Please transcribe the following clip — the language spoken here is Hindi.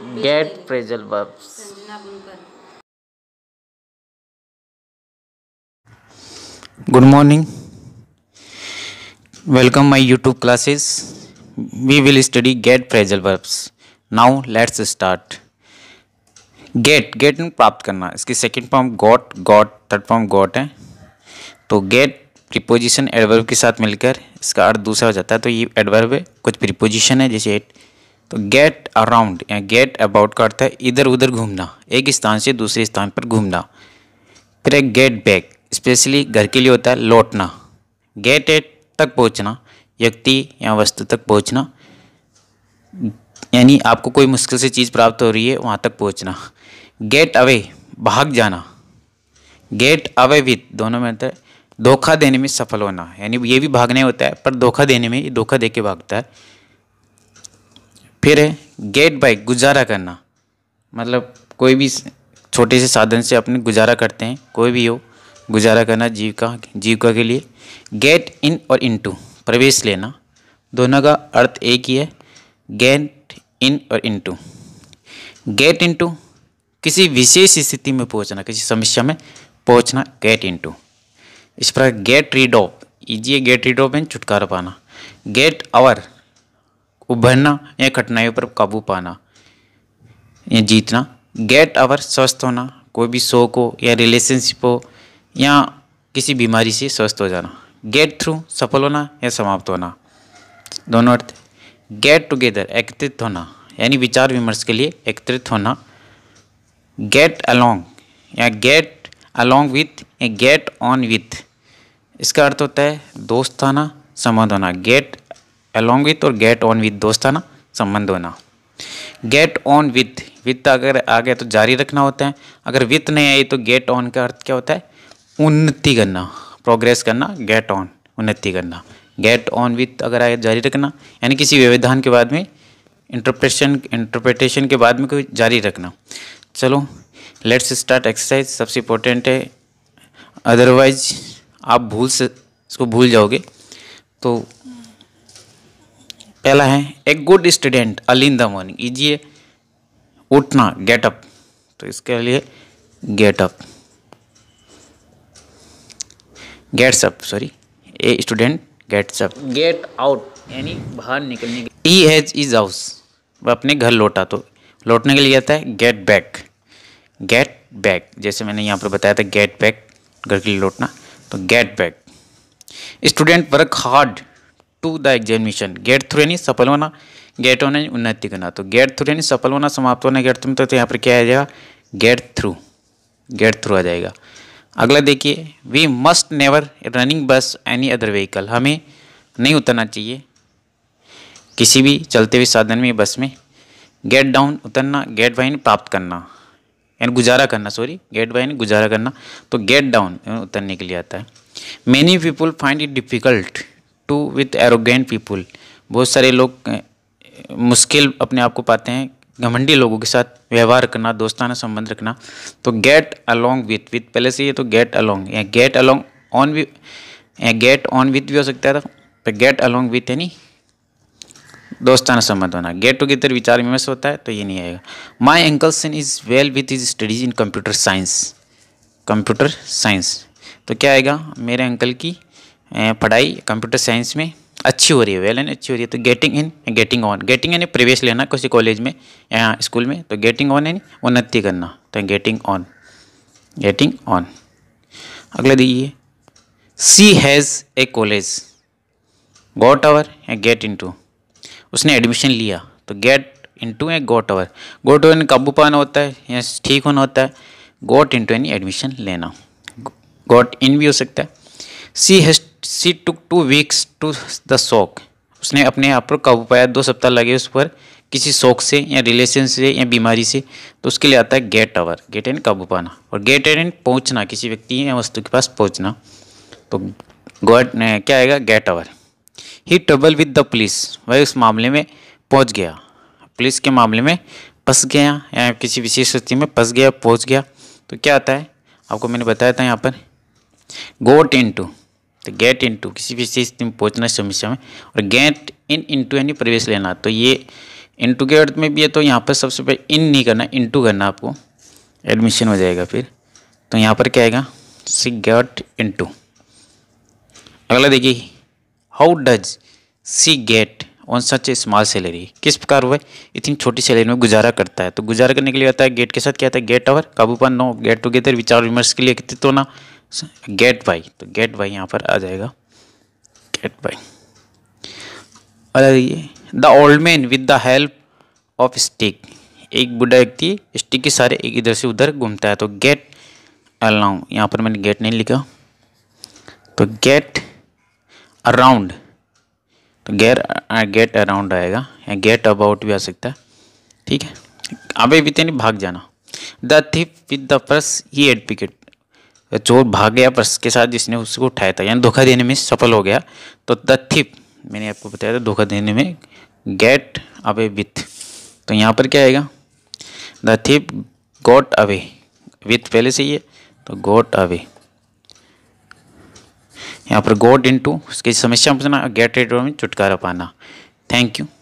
gate phrasal verbs good morning welcome my youtube classes we will study get phrasal verbs now let's start get get प्राप्त करना इसकी second form got got third form got है तो गेट प्रीपोजिशन एडवर्ब के साथ मिलकर इसका अर्थ दूसरा हो जाता है तो ये एडवर्ब है कुछ प्रीपोजिशन है जैसे तो गेट अराउंड या गेट अबाउट का अर्थ है इधर उधर घूमना एक स्थान से दूसरे स्थान पर घूमना फिर एक गेट बैक स्पेशली घर के लिए होता है लौटना गेट एट तक पहुंचना व्यक्ति या वस्तु तक पहुंचना यानी आपको कोई मुश्किल से चीज़ प्राप्त हो रही है वहाँ तक पहुँचना गेट अवे भाग जाना गेट अवे विथ दोनों में अंतर धोखा देने में सफल होना यानी ये भी भागने होता है पर धोखा देने में ये धोखा दे के भागता है फिर है गेट बाय गुजारा करना मतलब कोई भी छोटे से साधन से अपने गुजारा करते हैं कोई भी हो गुजारा करना जीविका जीविका के लिए गेट इन और टू प्रवेश लेना दोनों का अर्थ एक ही है गेट इन और टू गेट टू किसी विशेष स्थिति में पहुंचना किसी समस्या में पहुंचना गेट टू इस प्रकार गेट रीड ऑफ ये गेट रीड ऑफ एंड छुटकारा पाना गेट आवर उभरना या कठिनाइयों पर काबू पाना या जीतना गेट अवर स्वस्थ होना कोई भी शोक हो या रिलेशनशिप हो या किसी बीमारी से स्वस्थ हो जाना गेट थ्रू सफल होना या समाप्त होना दोनों अर्थ गेट टुगेदर एकत्रित होना यानी विचार विमर्श के लिए एकत्रित होना गेट अलोंग या गेट अलोंग विथ या गेट ऑन विथ इसका अर्थ होता है दोस्ताना समाध होना गेट अलॉन्ग विथ और गेट ऑन विथ दोस्ताना संबंध होना गेट ऑन विथ विथ अगर आ गया तो जारी रखना होता है अगर विथ नहीं आई तो गेट ऑन का अर्थ क्या होता है उन्नति करना प्रोग्रेस करना गेट ऑन उन्नति करना गेट ऑन विथ अगर आए जारी रखना यानी किसी व्यवधान के बाद में इंटरप्रेशन इंटरप्रिटेशन के बाद में कोई जारी रखना चलो लेट्स स्टार्ट एक्सरसाइज सबसे इम्पोर्टेंट है अदरवाइज आप भूल से इसको भूल जाओगे तो पहला है a good student early in the morning इजिए उठना गेट अप तो इसके लिए get up gets up sorry a student gets up get out यानी बाहर निकलने के ई हैज इज हाउस वह अपने घर लौटा तो लौटने के लिए आता है गेट बैक गेट बैक जैसे मैंने यहाँ पर बताया था गेट बैक घर के लिए लौटना तो get back student work hard to the examination get through यानी सफल होना गेट होना उन्नति करना तो गेट थ्रू यानी सफल होना समाप्त होना गेट थ्रू तो यहाँ पर क्या आ जाएगा गेट थ्रू गेट थ्रू आ जाएगा अगला देखिए we must never running bus any other vehicle हमें नहीं उतरना चाहिए किसी भी चलते हुए साधन में बस में गेट डाउन उतरना गेट वाइन प्राप्त करना यानी गुजारा करना सॉरी गेट वाइन गुजारा करना तो गेट डाउन उतरने के लिए आता है many people find it difficult to with arrogant people बहुत सारे लोग मुश्किल अपने आप को पाते हैं घमंडी लोगों के साथ व्यवहार करना दोस्ताना संबंध रखना तो गेट अलोंग विथ विथ पहले से ये तो गेट अलोंग या गेट अलोंग ऑन भी गेट ऑन विथ भी हो सकता था तो गेट अलोंग विथ यानी दोस्ताना संबंध होना गेट टूगेदर विचार विमर्श होता है तो ये नहीं आएगा my uncle son is well with is studies in computer science computer science तो क्या आएगा मेरे अंकल की पढ़ाई कंप्यूटर साइंस में अच्छी हो रही है वेल एंड अच्छी हो रही है तो getting in getting on getting यानी प्रवेश लेना किसी कॉलेज में या स्कूल में तो गेटिंग ऑन यानी उन्नति करना तो गेटिंग ऑन गेटिंग ऑन अगला दीजिए she has a college got our या गेट टू उसने एडमिशन लिया तो गेट टू या गोट आवर गोट ओवर काबू पाना होता है या ठीक होना होता है गोट टू यानी एडमिशन लेना गोट इन भी हो सकता है she has she took two weeks to the shock उसने अपने आप पर काबू पाया दो सप्ताह लगे उस पर किसी शौक से या रिलेशन से या बीमारी से तो उसके लिए आता है गेट आवर गेट एंड काबू पाना और गेट एंड पहुंचना किसी व्यक्ति या वस्तु के पास पहुंचना तो गॉड क्या आएगा get our he trouble with the police वह उस मामले में पहुंच गया पुलिस के मामले में फंस गया या किसी विशेष स्थिति में फंस गया पहुँच गया तो क्या आता है आपको मैंने बताया था यहाँ पर गोट इन टू तो गेट इनटू किसी भी चीज़ में पहुँचना समस्या में और गेट इन इनटू यानी प्रवेश लेना तो ये इनटू के अर्थ में भी है तो यहाँ पर सबसे पहले इन नहीं करना इनटू करना आपको एडमिशन हो जाएगा फिर तो यहाँ पर क्या आएगा सी गेट इनटू अगला देखिए how does she get on such a small salary किस प्रकार वह इतनी छोटी सैलरी में गुजारा करता है तो गुजारा करने के लिए आता है गेट के साथ क्या आता है गेट आवर काबू पर नो गेट टुगेदर विचार विमर्श के लिए एकत्रित होना तो गेट बाई तो गेट बाई यहाँ पर आ जाएगा गेट बाई अरे the old man with the help of stick एक बुढ़ा व्यक्ति स्टिक के सारे एक इधर से उधर घूमता है तो गेट अलाउ यहाँ पर मैंने गेट नहीं लिखा तो गेट अराउंड तो गेट गेट अराउंड आएगा या गेट अबाउट भी आ सकता है ठीक है अबे भी तेने भाग जाना the thief with the purse he एडपिकेट चोर भाग गया पर्स के साथ जिसने उसको उठाया था यानी धोखा देने में सफल हो गया तो द थिप मैंने आपको बताया था धोखा देने में गेट अवे विथ तो यहाँ पर क्या आएगा the thief got away with पहले से ही है तो गोट अवे यहाँ पर गोट इनटू उसकी समस्या पूछना गेट रेड में छुटकारा पाना थैंक यू